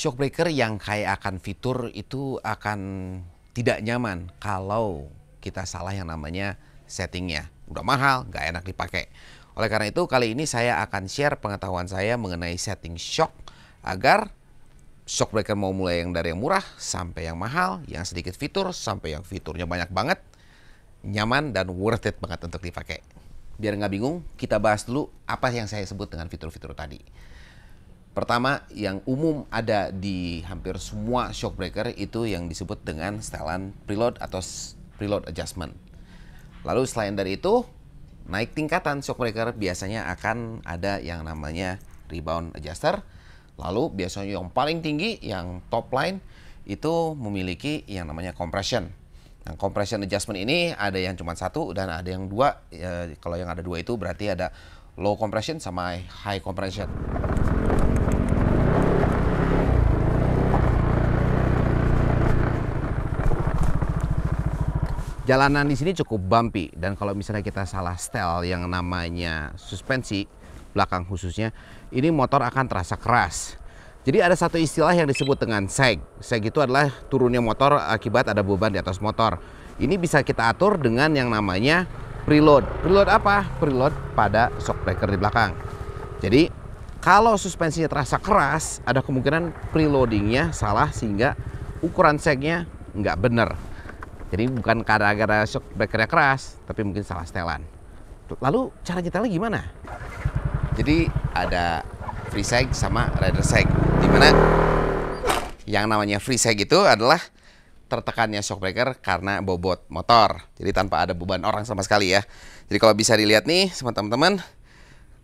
Shockbreaker yang kaya akan fitur itu akan tidak nyaman kalau kita salah yang namanya settingnya. Udah mahal, nggak enak dipakai. Oleh karena itu, kali ini saya akan share pengetahuan saya mengenai setting shock agar shockbreaker mau mulai yang dari yang murah sampai yang mahal, yang sedikit fitur sampai yang fiturnya banyak banget, nyaman dan worth it banget untuk dipakai. Biar nggak bingung, kita bahas dulu apa yang saya sebut dengan fitur-fitur tadi. Pertama, yang umum ada di hampir semua shockbreaker itu yang disebut dengan setelan preload atau preload adjustment. Lalu selain dari itu, naik tingkatan shockbreaker biasanya akan ada yang namanya rebound adjuster. Lalu biasanya yang paling tinggi, yang top line, itu memiliki yang namanya compression. Nah, compression adjustment ini ada yang cuma satu dan ada yang dua. E, kalau yang ada dua itu berarti ada low compression sama high compression. Jalanan di sini cukup bumpy dan kalau misalnya kita salah setel yang namanya suspensi belakang khususnya, ini motor akan terasa keras. Jadi ada satu istilah yang disebut dengan seg. Seg itu adalah turunnya motor akibat ada beban di atas motor. Ini bisa kita atur dengan yang namanya preload. Preload apa? Preload pada shockbreaker di belakang. Jadi kalau suspensinya terasa keras, ada kemungkinan preloadingnya salah sehingga ukuran segnya nggak benar. Jadi bukan karena gara shock breakernya keras, tapi mungkin salah setelan. Lalu cara kita lagi gimana? Jadi ada free sag sama rider sag. Dimana yang namanya free sag itu adalah tertekannya shock breaker karena bobot motor. Jadi tanpa ada beban orang sama sekali ya. Jadi kalau bisa dilihat nih sama teman-teman,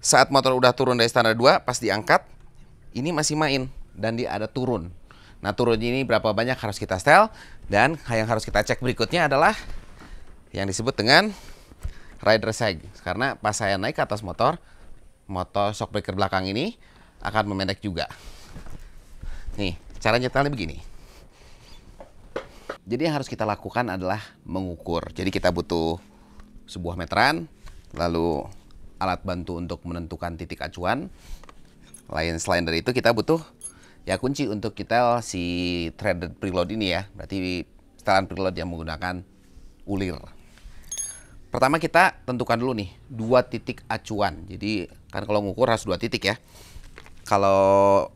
saat motor udah turun dari standar 2 pas diangkat, ini masih main dan dia ada turun. Nah turun ini berapa banyak harus kita setel dan yang harus kita cek berikutnya adalah yang disebut dengan rider sag. Karena pas saya naik ke atas motor, motor shockbreaker belakang ini akan memendek juga. Nih, cara nyetelnya begini. Jadi yang harus kita lakukan adalah mengukur. Jadi kita butuh sebuah meteran, lalu alat bantu untuk menentukan titik acuan. Lain selain dari itu kita butuh ya kunci untuk kita si threaded preload ini ya. Berarti setelan preload yang menggunakan ulir. Pertama kita tentukan dulu nih dua titik acuan. Jadi kan kalau ngukur harus dua titik ya. Kalau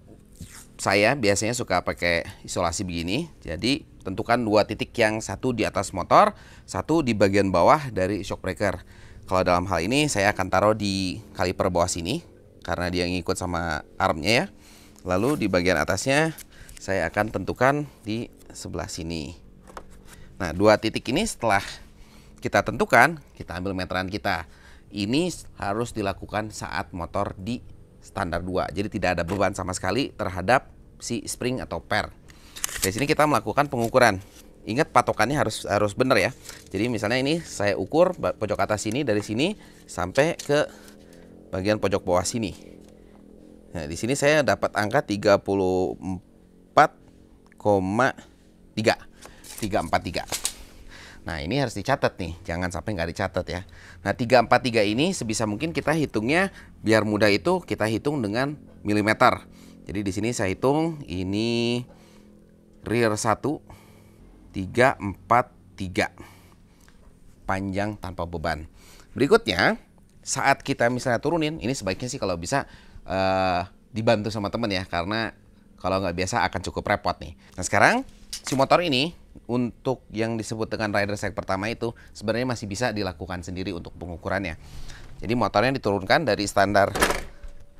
saya biasanya suka pakai isolasi begini. Jadi tentukan dua titik yang satu di atas motor, satu di bagian bawah dari shockbreaker. Kalau dalam hal ini saya akan taruh di kaliper bawah sini karena dia ngikut sama armnya ya. Lalu di bagian atasnya saya akan tentukan di sebelah sini. Nah, dua titik ini setelah kita tentukan, kita ambil meteran kita. Ini harus dilakukan saat motor di standar 2. Jadi tidak ada beban sama sekali terhadap si spring atau per. Di sini kita melakukan pengukuran. Ingat patokannya harus harus benar ya. Jadi misalnya ini saya ukur pojok atas sini dari sini sampai ke bagian pojok bawah sini. Nah, di sini saya dapat angka 34,3. 343. Nah, ini harus dicatat nih. Jangan sampai nggak dicatat ya. Nah, 343 ini sebisa mungkin kita hitungnya biar mudah itu kita hitung dengan milimeter. Jadi di sini saya hitung ini rear 1 343 panjang tanpa beban. Berikutnya, saat kita misalnya turunin, ini sebaiknya sih kalau bisa uh, dibantu sama temen ya karena kalau nggak biasa akan cukup repot nih. Nah sekarang si motor ini untuk yang disebut dengan rider stack pertama itu sebenarnya masih bisa dilakukan sendiri untuk pengukurannya. Jadi motornya diturunkan dari standar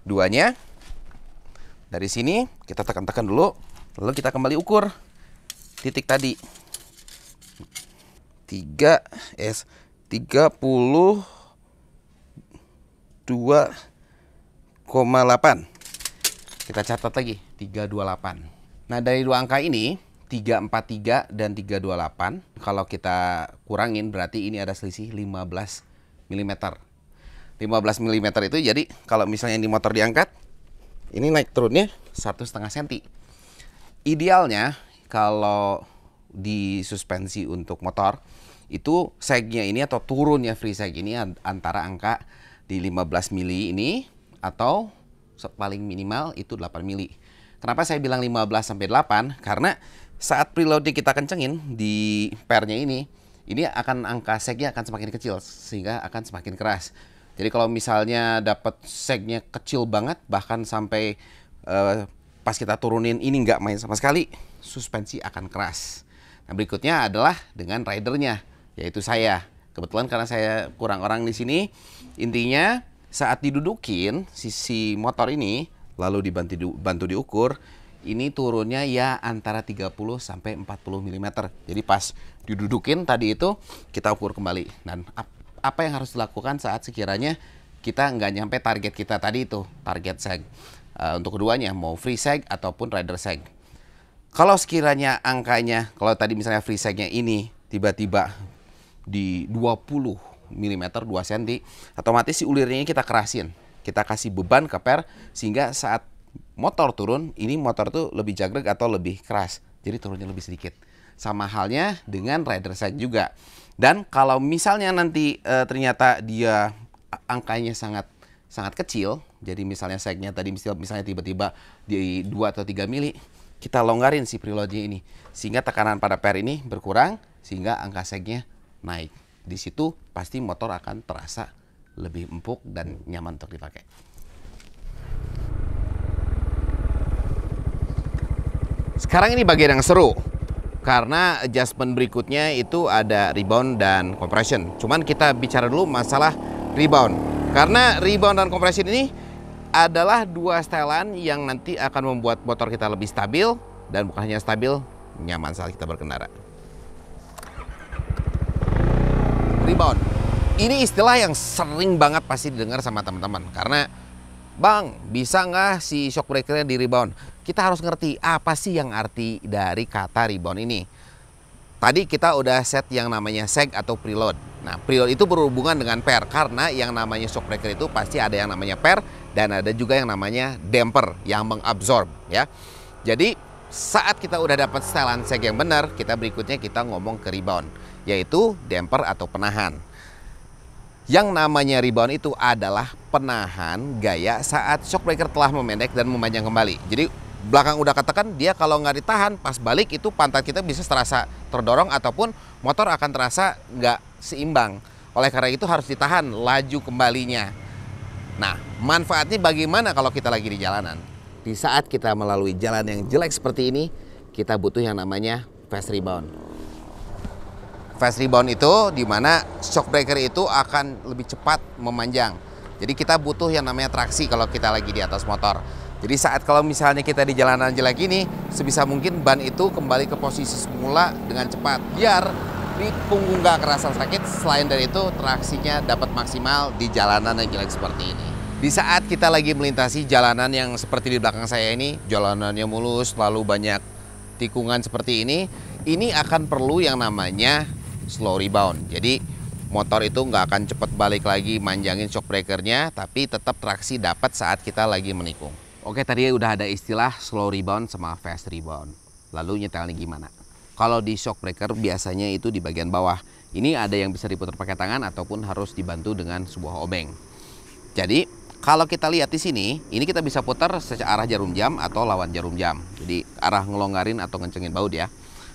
duanya. Dari sini kita tekan-tekan dulu, lalu kita kembali ukur titik tadi. 3 S 30 2 kita catat lagi 328. Nah, dari dua angka ini 343 dan 328 kalau kita kurangin berarti ini ada selisih 15 mm. 15 mm itu jadi kalau misalnya ini motor diangkat ini naik turunnya satu setengah senti. Idealnya kalau di suspensi untuk motor itu segnya ini atau turunnya free seg ini antara angka di 15 mili ini atau paling minimal itu 8 mili. Kenapa saya bilang 15 sampai 8? Karena saat preloadnya kita kencengin di pernya ini, ini akan angka segnya akan semakin kecil sehingga akan semakin keras. Jadi kalau misalnya dapat segnya kecil banget bahkan sampai uh, pas kita turunin ini nggak main sama sekali, suspensi akan keras. Nah, berikutnya adalah dengan ridernya yaitu saya. Kebetulan karena saya kurang orang di sini, intinya saat didudukin sisi motor ini lalu dibantu bantu diukur, ini turunnya ya antara 30 sampai 40 mm. Jadi pas didudukin tadi itu kita ukur kembali. Dan apa yang harus dilakukan saat sekiranya kita nggak nyampe target kita tadi itu, target seg. Uh, untuk keduanya, mau free seg ataupun rider seg. Kalau sekiranya angkanya, kalau tadi misalnya free segnya ini tiba-tiba di 20 mm 2 cm, otomatis si ulirnya ini kita kerasin. Kita kasih beban ke per sehingga saat motor turun, ini motor tuh lebih jagrek atau lebih keras. Jadi turunnya lebih sedikit. Sama halnya dengan rider side juga. Dan kalau misalnya nanti e, ternyata dia angkanya sangat sangat kecil, jadi misalnya segnya tadi misalnya tiba-tiba di 2 atau 3 mili, kita longgarin si preloadnya ini. Sehingga tekanan pada per ini berkurang, sehingga angka segnya naik di situ pasti motor akan terasa lebih empuk dan nyaman untuk dipakai. Sekarang ini bagian yang seru karena adjustment berikutnya itu ada rebound dan compression. Cuman kita bicara dulu masalah rebound. Karena rebound dan compression ini adalah dua setelan yang nanti akan membuat motor kita lebih stabil dan bukan hanya stabil, nyaman saat kita berkendara. rebound. Ini istilah yang sering banget pasti didengar sama teman-teman karena Bang, bisa nggak si shockbreaker breakernya di rebound? Kita harus ngerti apa sih yang arti dari kata rebound ini. Tadi kita udah set yang namanya seg atau preload. Nah, preload itu berhubungan dengan pair karena yang namanya shockbreaker itu pasti ada yang namanya pair dan ada juga yang namanya damper yang mengabsorb ya. Jadi saat kita udah dapat setelan seg yang benar, kita berikutnya kita ngomong ke rebound, yaitu damper atau penahan. Yang namanya rebound itu adalah penahan gaya saat shockbreaker telah memendek dan memanjang kembali. Jadi belakang udah katakan dia kalau nggak ditahan pas balik itu pantat kita bisa terasa terdorong ataupun motor akan terasa nggak seimbang. Oleh karena itu harus ditahan laju kembalinya. Nah, manfaatnya bagaimana kalau kita lagi di jalanan? Di saat kita melalui jalan yang jelek seperti ini, kita butuh yang namanya fast rebound. Fast rebound itu di mana shock breaker itu akan lebih cepat memanjang. Jadi kita butuh yang namanya traksi kalau kita lagi di atas motor. Jadi saat kalau misalnya kita di jalanan jelek ini, sebisa mungkin ban itu kembali ke posisi semula dengan cepat. Biar di punggung gak kerasa sakit, selain dari itu traksinya dapat maksimal di jalanan yang jelek seperti ini. Di saat kita lagi melintasi jalanan yang seperti di belakang saya ini, jalanannya mulus, lalu banyak tikungan seperti ini, ini akan perlu yang namanya slow rebound. Jadi motor itu nggak akan cepat balik lagi manjangin shock breakernya, tapi tetap traksi dapat saat kita lagi menikung. Oke, tadi udah ada istilah slow rebound sama fast rebound. Lalu nyetelnya gimana? Kalau di shock breaker biasanya itu di bagian bawah. Ini ada yang bisa diputar pakai tangan ataupun harus dibantu dengan sebuah obeng. Jadi kalau kita lihat di sini, ini kita bisa putar secara arah jarum jam atau lawan jarum jam. Jadi arah ngelonggarin atau ngencengin baut ya.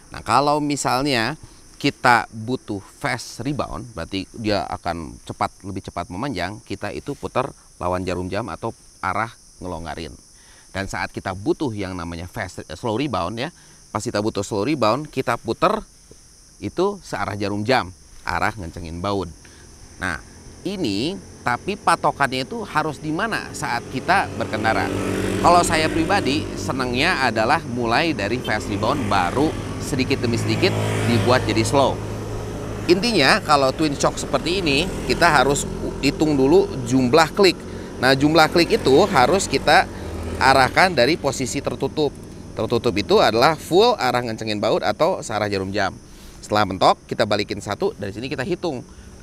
Nah kalau misalnya kita butuh fast rebound, berarti dia akan cepat lebih cepat memanjang, kita itu putar lawan jarum jam atau arah ngelonggarin. Dan saat kita butuh yang namanya fast eh, slow rebound ya, pas kita butuh slow rebound, kita putar itu searah jarum jam, arah ngencengin baut. Nah, ini tapi patokannya itu harus di mana saat kita berkendara. Kalau saya pribadi senangnya adalah mulai dari fast rebound baru sedikit demi sedikit dibuat jadi slow. Intinya kalau twin shock seperti ini kita harus hitung dulu jumlah klik. Nah jumlah klik itu harus kita arahkan dari posisi tertutup. Tertutup itu adalah full arah ngencengin baut atau searah jarum jam. Setelah mentok kita balikin satu dari sini kita hitung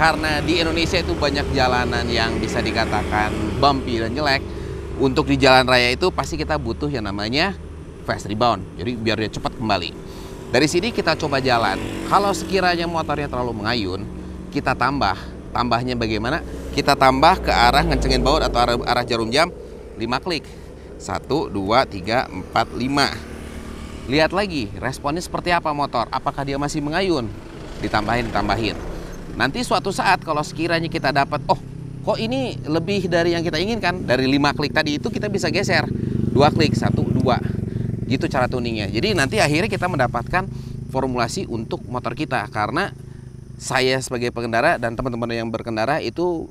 karena di Indonesia itu banyak jalanan yang bisa dikatakan bumpy dan jelek untuk di jalan raya itu pasti kita butuh yang namanya fast rebound jadi biar dia cepat kembali dari sini kita coba jalan kalau sekiranya motornya terlalu mengayun kita tambah tambahnya bagaimana kita tambah ke arah ngencengin baut atau arah, arah jarum jam 5 klik 1, 2, 3, 4, 5 lihat lagi responnya seperti apa motor apakah dia masih mengayun ditambahin, ditambahin Nanti suatu saat kalau sekiranya kita dapat, oh kok ini lebih dari yang kita inginkan, dari lima klik tadi itu kita bisa geser. dua klik, satu dua Gitu cara tuningnya. Jadi nanti akhirnya kita mendapatkan formulasi untuk motor kita. Karena saya sebagai pengendara dan teman-teman yang berkendara itu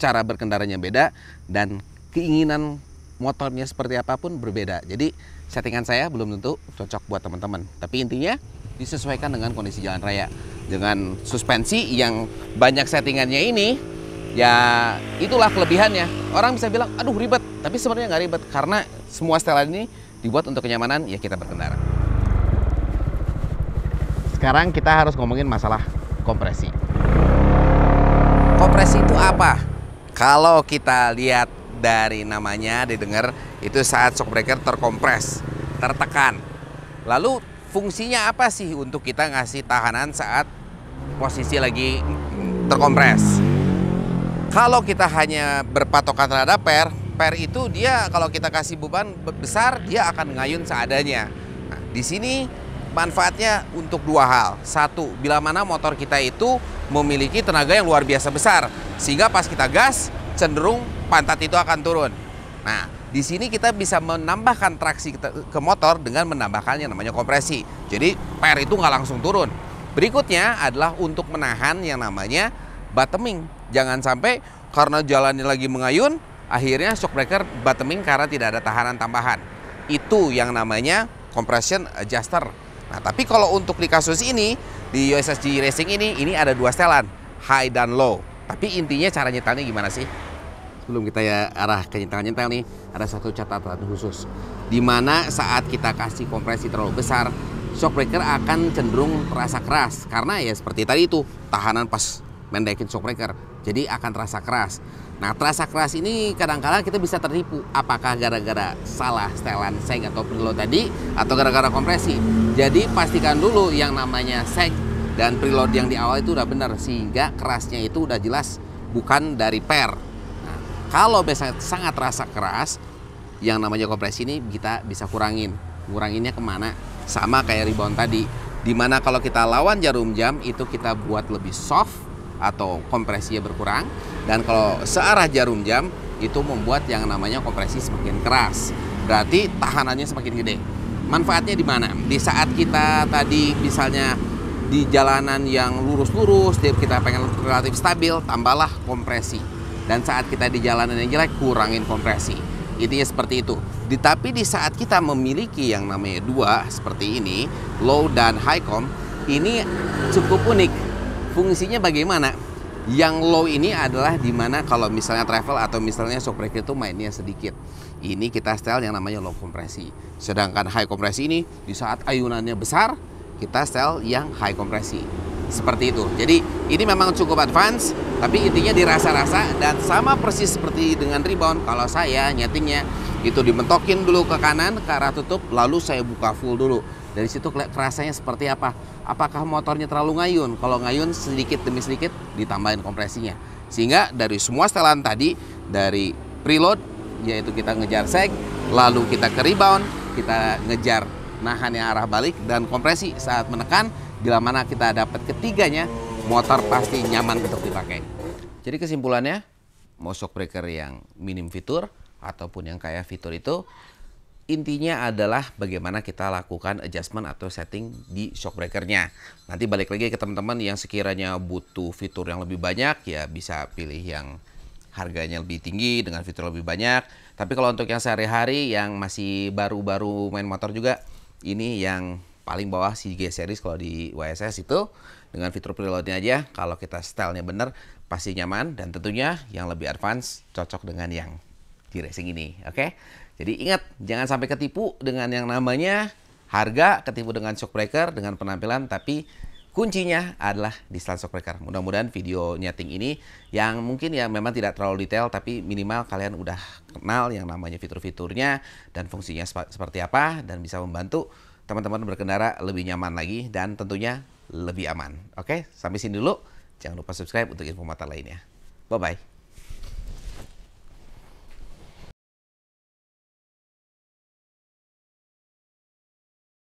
cara berkendaranya beda dan keinginan motornya seperti apapun berbeda. Jadi settingan saya belum tentu cocok buat teman-teman. Tapi intinya disesuaikan dengan kondisi jalan raya. Dengan suspensi yang banyak settingannya ini, ya itulah kelebihannya. Orang bisa bilang, aduh ribet, tapi sebenarnya nggak ribet karena semua setelan ini dibuat untuk kenyamanan ya kita berkendara. Sekarang kita harus ngomongin masalah kompresi. Kompresi itu apa? Kalau kita lihat dari namanya didengar itu saat shockbreaker terkompres, tertekan. Lalu fungsinya apa sih untuk kita ngasih tahanan saat posisi lagi terkompres? Kalau kita hanya berpatokan terhadap per, per itu dia kalau kita kasih beban besar dia akan ngayun seadanya. Nah, di sini manfaatnya untuk dua hal. Satu, bila mana motor kita itu memiliki tenaga yang luar biasa besar, sehingga pas kita gas cenderung pantat itu akan turun. Nah, di sini kita bisa menambahkan traksi ke motor dengan menambahkan yang namanya kompresi. Jadi per itu nggak langsung turun. Berikutnya adalah untuk menahan yang namanya bottoming. Jangan sampai karena jalannya lagi mengayun, akhirnya shockbreaker bottoming karena tidak ada tahanan tambahan. Itu yang namanya compression adjuster. Nah, tapi kalau untuk di kasus ini, di USSG Racing ini, ini ada dua setelan, high dan low. Tapi intinya caranya tanya gimana sih? sebelum kita ya arah ke nyentel-nyentel nih ada satu catatan khusus di mana saat kita kasih kompresi terlalu besar shockbreaker akan cenderung terasa keras karena ya seperti tadi itu tahanan pas mendekin shockbreaker jadi akan terasa keras nah terasa keras ini kadang kadang kita bisa tertipu apakah gara-gara salah setelan seg atau preload tadi atau gara-gara kompresi jadi pastikan dulu yang namanya seg dan preload yang di awal itu udah benar sehingga kerasnya itu udah jelas bukan dari per kalau misalnya sangat terasa keras, yang namanya kompresi ini kita bisa kurangin. Kuranginnya kemana? Sama kayak rebound tadi. Dimana kalau kita lawan jarum jam itu kita buat lebih soft atau kompresinya berkurang. Dan kalau searah jarum jam itu membuat yang namanya kompresi semakin keras. Berarti tahanannya semakin gede. Manfaatnya di mana? Di saat kita tadi misalnya di jalanan yang lurus-lurus, kita pengen relatif stabil, tambahlah kompresi dan saat kita di jalanan yang jelek, kurangin kompresi. Intinya seperti itu. Tapi di saat kita memiliki yang namanya dua seperti ini, low dan high comp, ini cukup unik. Fungsinya bagaimana? Yang low ini adalah dimana kalau misalnya travel atau misalnya shock itu mainnya sedikit. Ini kita style yang namanya low kompresi. Sedangkan high kompresi ini di saat ayunannya besar, kita sel yang high kompresi. Seperti itu. Jadi ini memang cukup advance, tapi intinya dirasa-rasa dan sama persis seperti dengan rebound. Kalau saya nyetingnya itu dimentokin dulu ke kanan ke arah tutup, lalu saya buka full dulu. Dari situ kerasanya seperti apa? Apakah motornya terlalu ngayun? Kalau ngayun sedikit demi sedikit ditambahin kompresinya. Sehingga dari semua setelan tadi, dari preload, yaitu kita ngejar seg, lalu kita ke rebound, kita ngejar nahan yang arah balik, dan kompresi saat menekan. Bila mana kita dapat ketiganya, motor pasti nyaman untuk dipakai. Jadi kesimpulannya, mau shock yang minim fitur ataupun yang kaya fitur itu, intinya adalah bagaimana kita lakukan adjustment atau setting di shockbreakernya. Nanti balik lagi ke teman-teman yang sekiranya butuh fitur yang lebih banyak, ya bisa pilih yang harganya lebih tinggi dengan fitur lebih banyak. Tapi kalau untuk yang sehari-hari yang masih baru-baru main motor juga, ini yang paling bawah si G series kalau di YSS itu dengan fitur preloadnya aja kalau kita stylenya bener pasti nyaman dan tentunya yang lebih advance cocok dengan yang di racing ini oke okay? jadi ingat jangan sampai ketipu dengan yang namanya harga ketipu dengan shockbreaker dengan penampilan tapi Kuncinya adalah di Selansok Breaker. Mudah-mudahan video nyeting ini yang mungkin ya memang tidak terlalu detail tapi minimal kalian udah kenal yang namanya fitur-fiturnya dan fungsinya seperti apa dan bisa membantu teman-teman berkendara lebih nyaman lagi dan tentunya lebih aman. Oke, sampai sini dulu. Jangan lupa subscribe untuk info mata lainnya. Bye-bye.